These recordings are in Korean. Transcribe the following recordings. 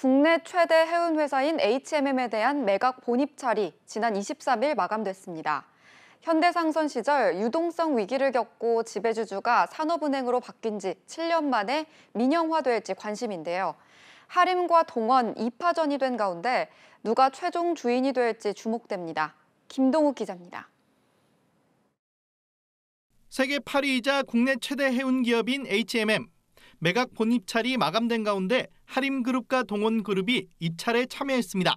국내 최대 해운 회사인 HMM에 대한 매각 본입찰이 지난 23일 마감됐습니다. 현대상선 시절 유동성 위기를 겪고 지배주주가 산업은행으로 바뀐 지 7년 만에 민영화될지 관심인데요. 하림과 동원 2파전이 된 가운데 누가 최종 주인이 될지 주목됩니다. 김동욱 기자입니다. 세계 8위이자 국내 최대 해운 기업인 HMM. 매각 본입찰이 마감된 가운데 하림그룹과 동원그룹이 입찰에 참여했습니다.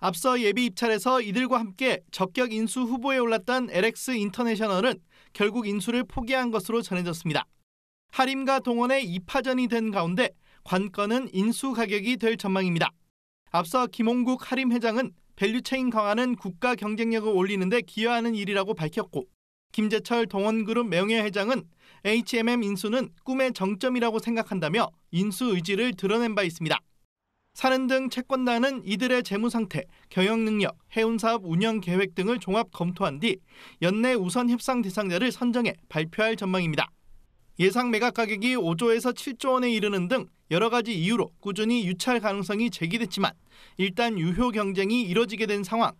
앞서 예비 입찰에서 이들과 함께 적격 인수 후보에 올랐던 LX 인터내셔널은 결국 인수를 포기한 것으로 전해졌습니다. 하림과 동원의 2파전이 된 가운데 관건은 인수 가격이 될 전망입니다. 앞서 김홍국 하림 회장은 밸류체인 강화는 국가 경쟁력을 올리는 데 기여하는 일이라고 밝혔고 김재철 동원그룹 명예회장은 HMM 인수는 꿈의 정점이라고 생각한다며 인수 의지를 드러낸 바 있습니다. 사는 등 채권단은 이들의 재무 상태, 경영 능력, 해운 사업 운영 계획 등을 종합 검토한 뒤 연내 우선 협상 대상자를 선정해 발표할 전망입니다. 예상 매각 가격이 5조에서 7조 원에 이르는 등 여러 가지 이유로 꾸준히 유찰 가능성이 제기됐지만 일단 유효 경쟁이 이뤄지게 된 상황,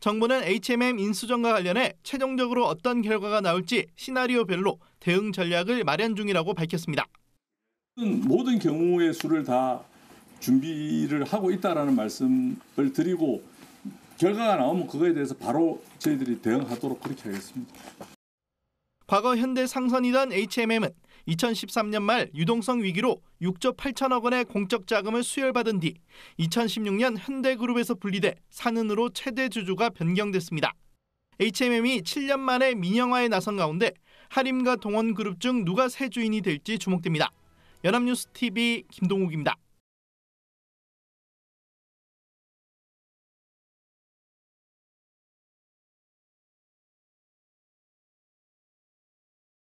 정부는 HMM 인수정과 관련해 최종적으로 어떤 결과가 나올지 시나리오별로 대응 전략을 마련 중이라고 밝혔습니다. 모든 경우의 수를 다 준비를 하고 있다라는 말씀을 드리고 결과가 나오면 그거에 대해서 바로 저희들이 대응하도록 그렇게 하겠습니다. 과거 현대 상선이던 HMM은 2013년 말 유동성 위기로 6조 8천억 원의 공적 자금을 수혈받은 뒤 2016년 현대그룹에서 분리돼 산은으로 최대 주주가 변경됐습니다. HMM이 7년 만에 민영화에 나선 가운데 하림과 동원그룹 중 누가 새 주인이 될지 주목됩니다. 연합뉴스 TV 김동욱입니다.